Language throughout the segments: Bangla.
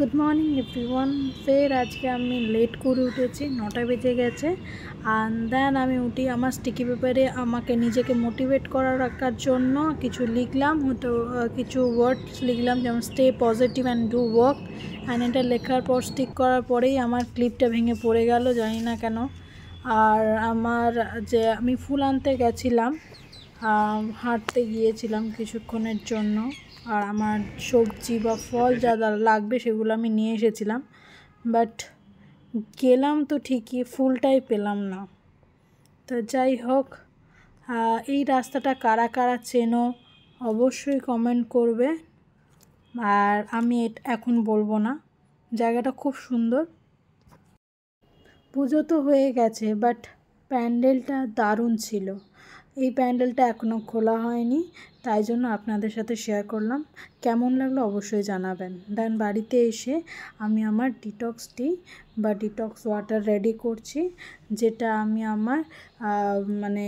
গুড মর্নিং এভরিওয়ান ফের আজকে আমি লেট করে উঠেছি নটা বেজে গেছে অ্যান্ড দেন আমি উঠি আমার স্টিকি পেপারে আমাকে নিজেকে মোটিভেট করা রাখার জন্য কিছু লিখলাম হয়তো কিছু ওয়ার্ডস লিখলাম যেমন stay positive and do work and এটা লেখার পর স্টিক করার পরেই আমার ক্লিপটা ভেঙে পড়ে গেল জানি না কেন আর আমার যে আমি ফুল আনতে গেছিলাম হাঁটতে গিয়েছিলাম কিছুক্ষণের জন্য আর আমার সবজি বা ফল যা লাগবে সেগুলো আমি নিয়ে এসেছিলাম বাট গেলাম তো ঠিকই ফুলটাই পেলাম না তো যাই হোক এই রাস্তাটা কারা কারা চেনো অবশ্যই কমেন্ট করবে আর আমি এখন বলবো না জায়গাটা খুব সুন্দর পুজো তো হয়ে গেছে বাট প্যান্ডেলটা দারুণ ছিল এই প্যান্ডেলটা এখনও খোলা হয়নি তাই জন্য আপনাদের সাথে শেয়ার করলাম কেমন লাগলো অবশ্যই জানাবেন দেন বাড়িতে এসে আমি আমার ডিটক্স টি বা ডিটক্স ওয়াটার রেডি করছি যেটা আমি আমার মানে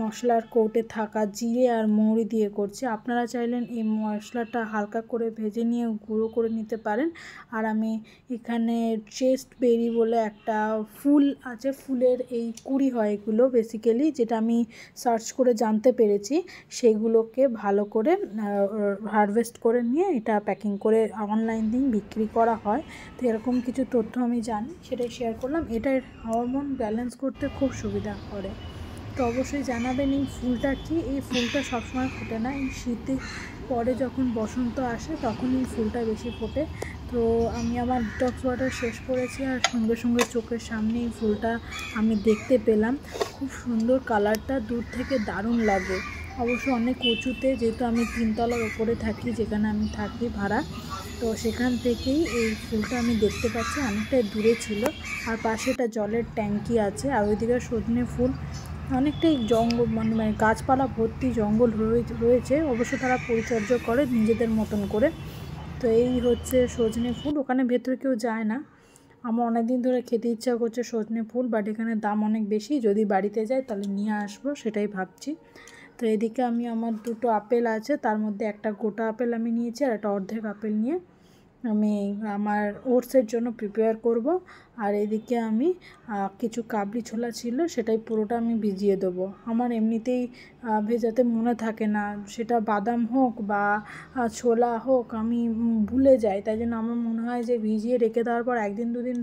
মশলার কোটে থাকা জিরে আর মৌরি দিয়ে করছি আপনারা চাইলেন এই মশলাটা হালকা করে ভেজে নিয়ে গুঁড়ো করে নিতে পারেন আর আমি এখানে চেস্ট বেরি বলে একটা ফুল আছে ফুলের এই কুড়ি হয় এগুলো বেসিক্যালি যেটা আমি সার্চ করে জানতে পেরেছি সেগুলোকে ভালো করে হারভেস্ট করে নিয়ে এটা প্যাকিং করে অনলাইন দিন বিক্রি করা হয় তো এরকম কিছু তথ্য আমি জানি সেটাই শেয়ার করলাম এটা হরমোন ব্যালেন্স করতে খুব সুবিধা করে তো অবশ্যই জানাবেন এই ফুলটা কি এই ফুলটা সবসময় ফোটে না এই শীতে পরে যখন বসন্ত আসে তখন এই ফুলটা বেশি ফোটে তো আমি আমার ডিটক্স ওয়াটার শেষ করেছি আর সঙ্গে সঙ্গে চোখের সামনে এই ফুলটা আমি দেখতে পেলাম খুব সুন্দর কালারটা দূর থেকে দারুণ লাগে অবশ্য অনেক উঁচুতে যেহেতু আমি তিনতলার ওপরে থাকি যেখানে আমি থাকি ভাড়া তো সেখান থেকেই এই ফুলটা আমি দেখতে পাচ্ছি অনেকটাই দূরে ছিল আর পাশে একটা জলের ট্যাঙ্কি আছে আর ওইদিকে সজনে ফুল অনেকটাই জঙ্গল মানে মানে গাছপালা ভর্তি জঙ্গল রয়েছে অবশ্য তারা পরিচর্যা করে নিজেদের মতন করে তো এই হচ্ছে সজনে ফুল ওখানে ভেতরে কেউ যায় না আমার অনেক দিন ধরে খেতে ইচ্ছা করছে সজনে ফুল বাট এখানে দাম অনেক বেশি যদি বাড়িতে যায় তাহলে নিয়ে আসবো সেটাই ভাবছি তো এদিকে আমি আমার দুটো আপেল আছে তার মধ্যে একটা গোটা আপেল আমি নিয়েছি আর একটা অর্ধেক আপেল নিয়ে আমি আমার ওটসের জন্য প্রিপেয়ার করব আর এদিকে আমি কিছু কাবলি ছোলা ছিল সেটাই পুরোটা আমি ভিজিয়ে দেব আমার এমনিতেই ভেজাতে মনে থাকে না সেটা বাদাম হোক বা ছোলা হোক আমি ভুলে যাই তাই জন্য আমার মনে হয় যে ভিজিয়ে রেখে দেওয়ার পর একদিন দুদিন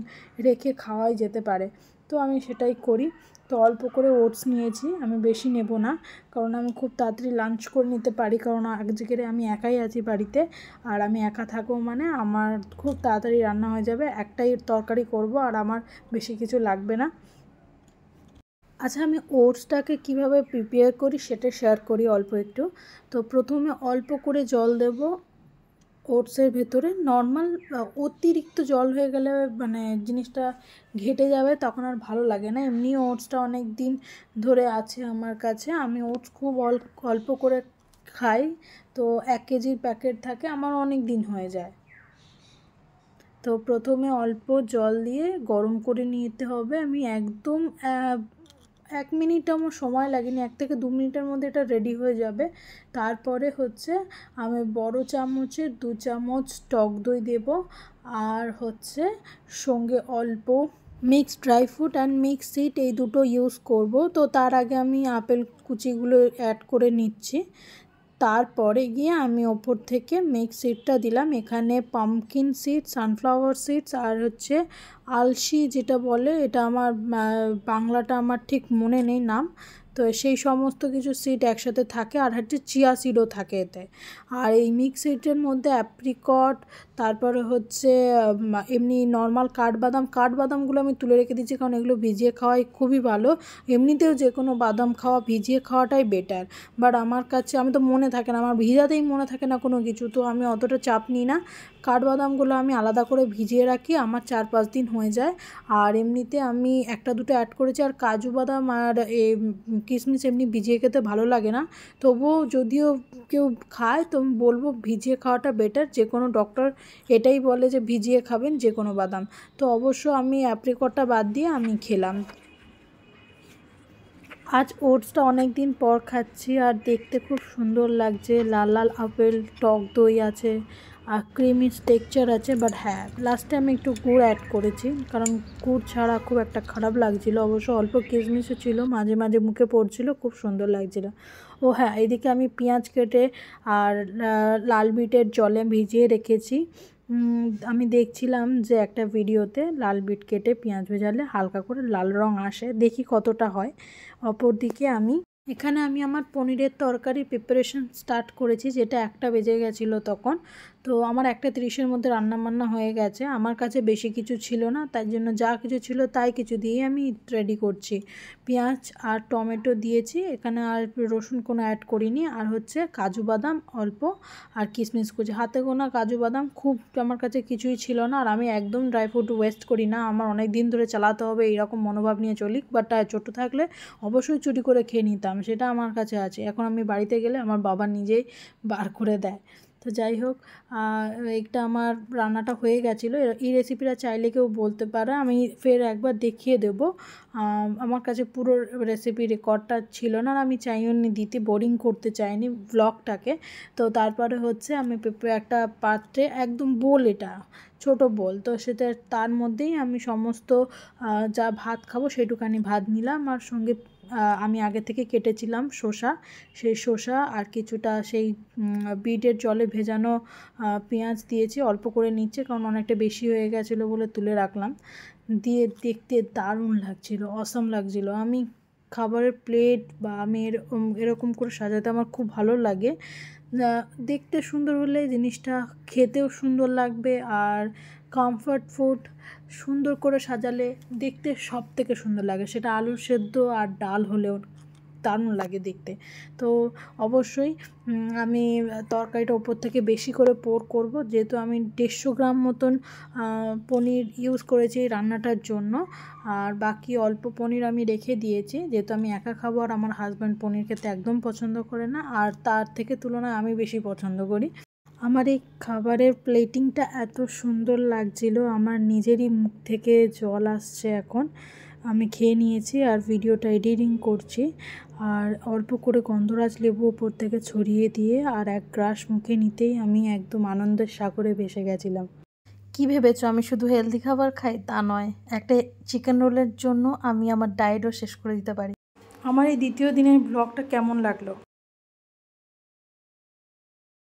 রেখে খাওয়াই যেতে পারে তো আমি সেটাই করি তো অল্প করে ওটস নিয়েছি আমি বেশি নেব না কারণ আমি খুব তাড়াতাড়ি লাঞ্চ করে নিতে পারি কারণ আগে আমি একাই আছি বাড়িতে আর আমি একা থাকবো মানে আমার খুব তাড়াতাড়ি রান্না হয়ে যাবে একটাই তরকারি করব আর আমার বেশি কিছু লাগবে না আচ্ছা আমি ওটসটাকে কিভাবে প্রিপেয়ার করি সেটা শেয়ার করি অল্প একটু তো প্রথমে অল্প করে জল দেব ওটসের ভেতরে নর্মাল অতিরিক্ত জল হয়ে গেলে মানে জিনিসটা ঘেটে যাবে তখন আর ভালো লাগে না এমনি ওটসটা অনেক দিন ধরে আছে আমার কাছে আমি ওটস খুব অল্প করে খাই তো এক কেজির প্যাকেট থাকে আমার অনেক দিন হয়ে যায় তো প্রথমে অল্প জল দিয়ে গরম করে নিতে হবে আমি একদম এক মিনিট আমার সময় লাগেনি এক থেকে দু মিনিটের মধ্যে এটা রেডি হয়ে যাবে তারপরে হচ্ছে আমি বড় চামচে দু চামচ টক দই দেব আর হচ্ছে সঙ্গে অল্প mix dry fruit and mix seed এই দুটো ইউজ করব তো তার আগে আমি আপেল কুচিগুলো অ্যাড করে নিচ্ছি তারপরে গিয়ে আমি ওপর থেকে মিক্স সিটটা দিলাম এখানে পাম্পকিন সিড সানফ্লাওয়ার সিডস আর হচ্ছে আলসি যেটা বলে এটা আমার বাংলাটা আমার ঠিক মনে নেই নাম তো সেই সমস্ত কিছু সিড একসাথে থাকে আর হচ্ছে চিয়া সিডও থাকে এতে আর এই মিক্স সিডের মধ্যে অ্যাপ্রিকট তারপরে হচ্ছে এমনি নর্মাল কাঠবাদাম কাঠবাদামগুলো আমি তুলে রেখে দিচ্ছি কারণ এগুলো ভিজিয়ে খাওয়াই খুবই ভালো এমনিতেও যে কোনো বাদাম খাওয়া ভিজিয়ে খাওয়াটাই বেটার বাট আমার কাছে আমি তো মনে থাকে না আমার ভিজাতেই মনে থাকে না কোনো কিছু তো আমি অতটা চাপ নিই না কাঠবাদামগুলো আমি আলাদা করে ভিজিয়ে রাখি আমার চার পাঁচ দিন হয়ে হয়ে যায় আর এমনিতে আমি একটা দুটো অ্যাড করেছি আর কাজু বাদাম আর এ কিশমিশ এমনি ভিজিয়ে খেতে ভালো লাগে না তবুও যদিও কেউ খায় তো আমি বলবো ভিজিয়ে খাওয়াটা বেটার যে কোনো ডক্টর এটাই বলে যে ভিজিয়ে খাবেন যে কোনো বাদাম তো অবশ্য আমি অ্যাপ্রিকটটা বাদ দিয়ে আমি খেলাম আজ ওটসটা অনেক দিন পর খাচ্ছি আর দেখতে খুব সুন্দর লাগছে লাল লাল আপেল টক দই আছে আর ক্রিমি টেক্সচার আছে বাট হ্যাঁ লাস্টে আমি একটু গুড় অ্যাড করেছি কারণ গুড় ছাড়া খুব একটা খারাপ লাগছিল অবশ্য অল্প কিশমিশও ছিল মাঝে মাঝে মুখে পড়ছিল খুব সুন্দর লাগছিল ও হ্যাঁ এদিকে আমি পেঁয়াজ কেটে আর লাল বিটের জলে ভিজিয়ে রেখেছি আমি দেখছিলাম যে একটা ভিডিওতে লাল বিট কেটে পেঁয়াজ ভেজালে হালকা করে লাল রং আসে দেখি কতটা হয় অপরদিকে আমি এখানে আমি আমার পনিরের তরকারি প্রিপারেশন স্টার্ট করেছি যেটা একটা বেজে গেছিলো তখন তো আমার একটা তিরিশের মধ্যে রান্নাবান্না হয়ে গেছে আমার কাছে বেশি কিছু ছিল না তাই জন্য যা কিছু ছিল তাই কিছু দিয়ে আমি রেডি করছি পেঁয়াজ আর টমেটো দিয়েছি এখানে আর রসুন কোনো অ্যাড করিনি আর হচ্ছে কাজু বাদাম অল্প আর কিশমিশ কুচি হাতে গোনা কাজু বাদাম খুব আমার কাছে কিছুই ছিল না আর আমি একদম ড্রাই ফ্রুট ওয়েস্ট করি না আমার অনেক দিন ধরে চালাতে হবে এইরকম মনোভাব নিয়ে চলি বাট ছোট থাকলে অবশ্যই চুরি করে খেয়ে নিতাম সেটা আমার কাছে আছে এখন আমি বাড়িতে গেলে আমার বাবা নিজেই বার করে দেয় তো যাই হোক একটা আমার রান্নাটা হয়ে গেছিলো এই রেসিপিটা চাইলে কেউ বলতে পারে আমি ফের একবার দেখিয়ে দেব আমার কাছে পুরো রেসিপি রেকর্ডটা ছিল না আর আমি চাইনি দিতে বোরিং করতে চাইনি ব্লগটাকে তো তারপরে হচ্ছে আমি একটা পাত্রে একদম বোল এটা ছোটো বোল তো সেটা তার মধ্যেই আমি সমস্ত যা ভাত খাবো সেটুকানি ভাত নিলাম আর সঙ্গে আমি আগে থেকে কেটেছিলাম শসা সেই শসা আর কিছুটা সেই বিটের জলে ভেজানো পেঁয়াজ দিয়েছি অল্প করে নিচ্ছে কারণ অনেকটা বেশি হয়ে গেছিলো বলে তুলে রাখলাম দিয়ে দেখতে দারুণ লাগছিল অসম লাগছিল আমি খাবারের প্লেট বা আমি এরকম করে সাজাতে আমার খুব ভালো লাগে দেখতে সুন্দর হলে জিনিসটা খেতেও সুন্দর লাগবে আর কমফর্ট ফুড সুন্দর করে সাজালে দেখতে সব থেকে সুন্দর লাগে সেটা আলু সেদ্ধ আর ডাল হলেও দারুণ লাগে দেখতে তো অবশ্যই আমি তরকারিটা ওপর থেকে বেশি করে পোর করব যেহেতু আমি দেড়শো গ্রাম মতন পনির ইউজ করেছি রান্নাটার জন্য আর বাকি অল্প পনির আমি রেখে দিয়েছি যেহেতু আমি একা খাবো আর আমার হাজব্যান্ড পনির খেতে একদম পছন্দ করে না আর তার থেকে তুলনায় আমি বেশি পছন্দ করি আমার এই খাবারের প্লেটিংটা এত সুন্দর লাগছিল আমার নিজেরই মুখ থেকে জল আসছে এখন আমি খেয়ে নিয়েছি আর ভিডিওটা এডিটিং করছি আর অল্প করে গন্ধরাজ লেবু ওপর থেকে ছড়িয়ে দিয়ে আর এক গ্রাস মুখে নিতেই আমি একদম আনন্দের সাগরে ভেসে গেছিলাম কি ভেবেছো আমি শুধু হেলদি খাবার খাই তা নয় একটা চিকেন রোলের জন্য আমি আমার ডায়েটও শেষ করে দিতে পারি আমার এই দ্বিতীয় দিনের ব্লগটা কেমন লাগলো